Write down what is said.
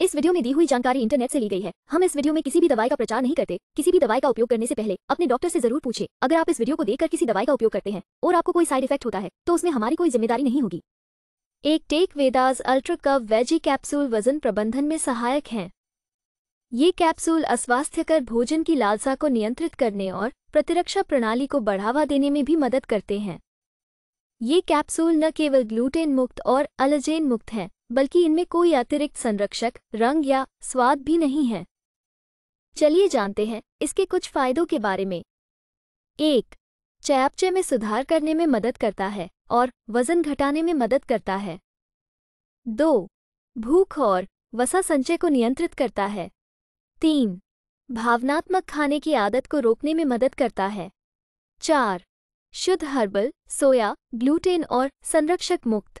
इस वीडियो में दी हुई जानकारी इंटरनेट से ली गई है हम इस वीडियो में किसी भी दवाई का प्रचार नहीं करते किसी भी दवाई का उपयोग करने से पहले अपने डॉक्टर से जरूर पूछे अगर आप इस वीडियो को देखकर किसी दवाई का उपयोग करते हैं और आपको कोई साइड इफेक्ट होता है तो उसमें हमारी कोई जिम्मेदारी नहीं होगी एक टेक वेदाज अल्ट्रा कव वेजी कैप्सूल वजन प्रबंधन में सहायक है ये कैप्सूल अस्वास्थ्यकर भोजन की लालसा को नियंत्रित करने और प्रतिरक्षा प्रणाली को बढ़ावा देने में भी मदद करते हैं ये कैप्सूल न केवल ग्लूटेन मुक्त और अलजेन मुक्त हैं बल्कि इनमें कोई अतिरिक्त संरक्षक रंग या स्वाद भी नहीं है चलिए जानते हैं इसके कुछ फायदों के बारे में एक चयापचय में सुधार करने में मदद करता है और वजन घटाने में मदद करता है दो भूख और वसा संचय को नियंत्रित करता है तीन भावनात्मक खाने की आदत को रोकने में मदद करता है चार शुद्ध हर्बल सोया ग्लूटेन और संरक्षक मुक्त